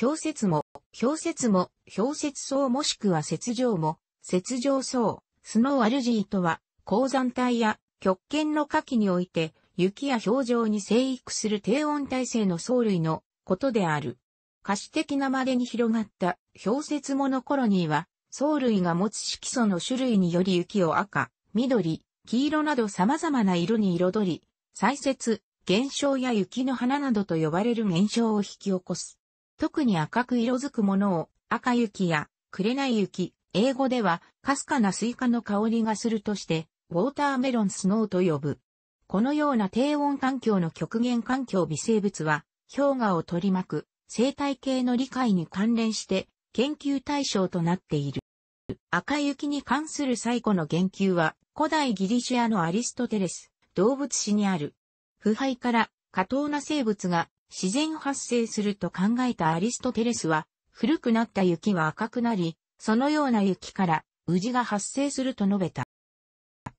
氷節も、氷節も、氷節層もしくは雪上も、雪上層、スノーアルジーとは、鉱山帯や極限の下記において、雪や氷上に生育する低温耐性の藻類のことである。可視的なまでに広がった氷雪ものコロニーは、藻類が持つ色素の種類により雪を赤、緑、黄色など様々な色に彩り、砕雪、現象や雪の花などと呼ばれる現象を引き起こす。特に赤く色づくものを赤雪や紅雪、英語ではかすかなスイカの香りがするとして、ウォーターメロンスノーと呼ぶ。このような低温環境の極限環境微生物は、氷河を取り巻く生態系の理解に関連して研究対象となっている。赤雪に関する最古の言及は、古代ギリシアのアリストテレス、動物史にある。腐敗から過当な生物が自然発生すると考えたアリストテレスは、古くなった雪は赤くなり、そのような雪から、宇治が発生すると述べた。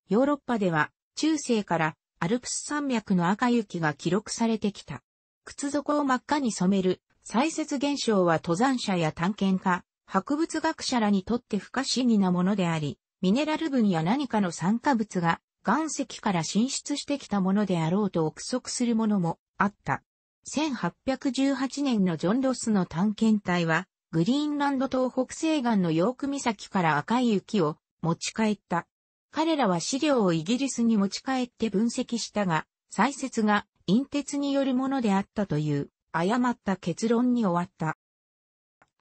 ヨーロッパでは、中世からアルプス山脈の赤雪が記録されてきた。靴底を真っ赤に染める、採雪現象は登山者や探検家、博物学者らにとって不可思議なものであり、ミネラル分や何かの酸化物が岩石から進出してきたものであろうと憶測するものもあった。1818年のジョン・ロスの探検隊は、グリーンランド東北西岸のヨーク岬から赤い雪を持ち帰った。彼らは資料をイギリスに持ち帰って分析したが、採説が陰鉄によるものであったという誤った結論に終わった。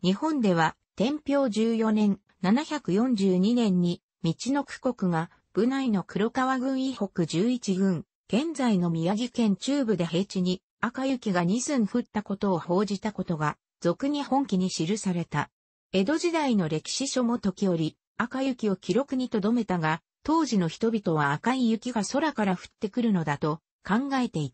日本では、天平14年742年に、道の区国が部内の黒川郡以北11郡、現在の宮城県中部で平地に赤雪が2寸降ったことを報じたことが、俗に本記に記された。江戸時代の歴史書も時折、赤雪を記録に留めたが、当時の人々は赤い雪が空から降ってくるのだと考えてい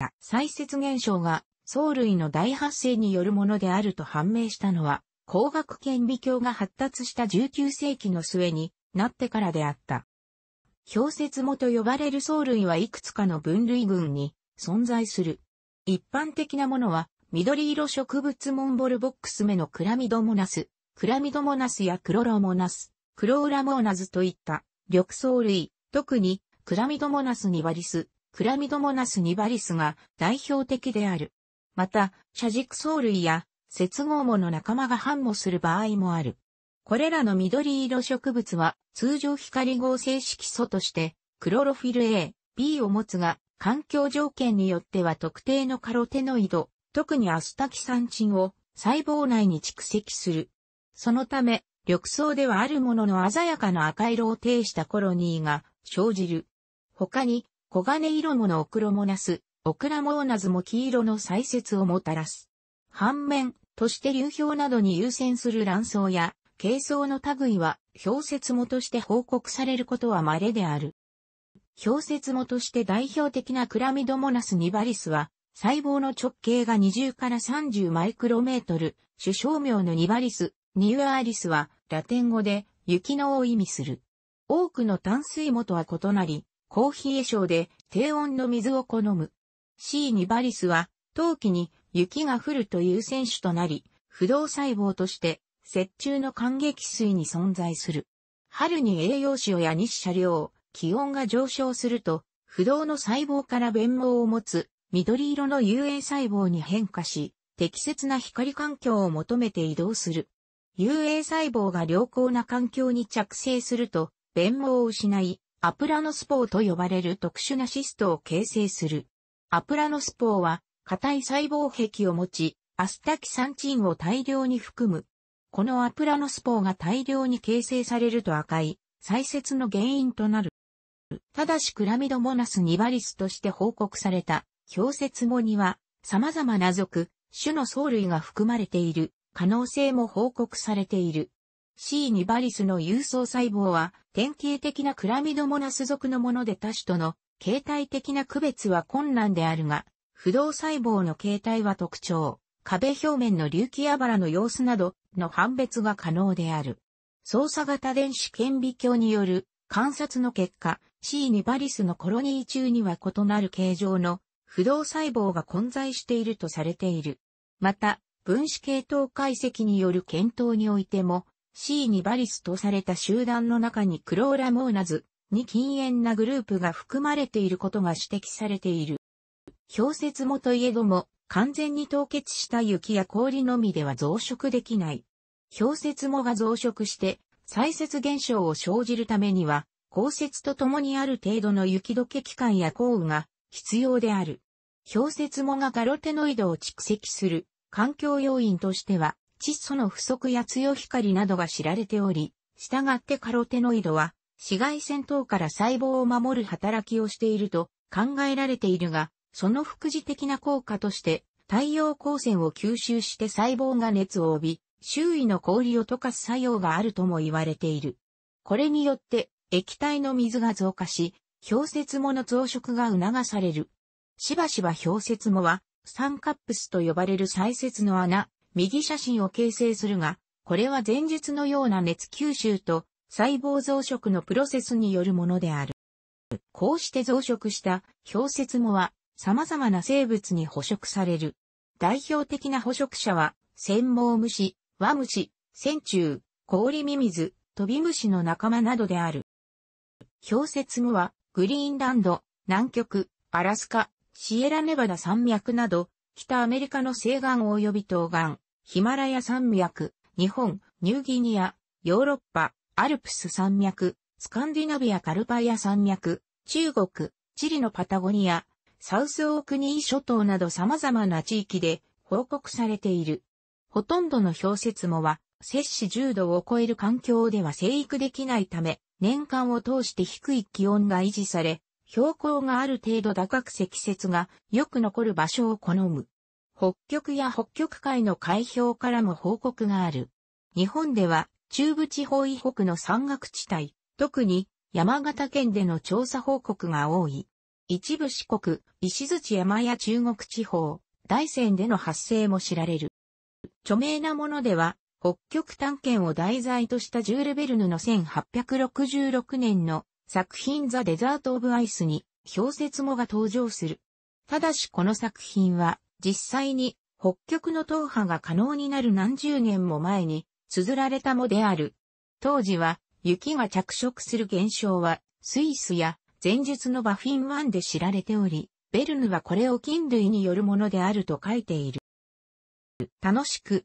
た。再雪現象が藻類の大発生によるものであると判明したのは、光学顕微鏡が発達した19世紀の末になってからであった。氷雪もと呼ばれる藻類はいくつかの分類群に存在する。一般的なものは、緑色植物モンボルボックス目のクラミドモナス、クラミドモナスやクロロモナス、クロウラモナズといった緑藻類、特にクラミドモナスニバリス、クラミドモナスニバリスが代表的である。また、車軸藻類や接合藻の仲間が繁茂する場合もある。これらの緑色植物は通常光合成色素としてクロロフィル A、B を持つが環境条件によっては特定のカロテノイド、特にアスタキサンチンを細胞内に蓄積する。そのため、緑藻ではあるものの鮮やかな赤色を呈したコロニーが生じる。他に、黄金色ものオクロモナス、オクラモーナズも黄色の採節をもたらす。反面、として流氷などに優先する卵巣や、軽藻の類は、氷節もとして報告されることは稀である。氷節もとして代表的なクラミドモナス・ニバリスは、細胞の直径が20から30マイクロメートル、主称名のニバリス、ニューアリスは、ラテン語で、雪のを意味する。多くの淡水藻とは異なり、高冷え症で低温の水を好む。C ニバリスは、冬季に雪が降るという選手となり、不動細胞として、雪中の感激水に存在する。春に栄養塩や日射量、気温が上昇すると、不動の細胞から弁毛を持つ緑色の遊泳細胞に変化し、適切な光環境を求めて移動する。遊泳細胞が良好な環境に着生すると、弁毛を失い、アプラノスポーと呼ばれる特殊なシストを形成する。アプラノスポーは、硬い細胞壁を持ち、アスタキサンチンを大量に含む。このアプラノスポーが大量に形成されると赤い、再設の原因となる。ただしクラミドモナスニバリスとして報告された、氷説後には、様々な属、種の藻類が含まれている、可能性も報告されている。C ニバリスの有層細胞は、典型的なクラミドモナス属のもので多種との、形態的な区別は困難であるが、不動細胞の形態は特徴、壁表面の隆起あばらの様子などの判別が可能である。操作型電子顕微鏡による観察の結果、C ニバリスのコロニー中には異なる形状の不動細胞が混在しているとされている。また、分子系統解析による検討においても、C ニバリスとされた集団の中にクローラモーナズに禁煙なグループが含まれていることが指摘されている。氷節もといえども、完全に凍結した雪や氷のみでは増殖できない。氷節もが増殖して、再雪現象を生じるためには、降雪とともにある程度の雪解け期間や降雨が必要である。氷雪もがガロテノイドを蓄積する環境要因としては、窒素の不足や強光などが知られており、したがってカロテノイドは紫外線等から細胞を守る働きをしていると考えられているが、その副次的な効果として太陽光線を吸収して細胞が熱を帯び、周囲の氷を溶かす作用があるとも言われている。これによって液体の水が増加し、氷節もの増殖が促される。しばしば氷節もは、サンカップスと呼ばれる再雪の穴、右写真を形成するが、これは前述のような熱吸収と細胞増殖のプロセスによるものである。こうして増殖した氷節もは様々な生物に捕食される。代表的な捕食者は、専毛虫、和虫、線虫、氷ミミズ、飛び虫の仲間などである。氷雪後は、グリーンランド、南極、アラスカ、シエラネバダ山脈など、北アメリカの西岸及び東岸、ヒマラヤ山脈、日本、ニューギニア、ヨーロッパ、アルプス山脈、スカンディナビアカルパイア山脈、中国、チリのパタゴニア、サウスオークニー諸島など様々な地域で報告されている。ほとんどの氷雪もは摂氏10度を超える環境では生育できないため、年間を通して低い気温が維持され、標高がある程度高く積雪がよく残る場所を好む。北極や北極海の海氷からも報告がある。日本では中部地方以北の山岳地帯、特に山形県での調査報告が多い。一部四国、石槌山や中国地方、大山での発生も知られる。著名なものでは、北極探検を題材としたジュール・ベルヌの1866年の作品ザ・デザート・オブ・アイスに氷雪もが登場する。ただしこの作品は実際に北極の踏破が可能になる何十年も前に綴られたもである。当時は雪が着色する現象はスイスや前述のバフィン湾で知られており、ベルヌはこれを菌類によるものであると書いている。楽しく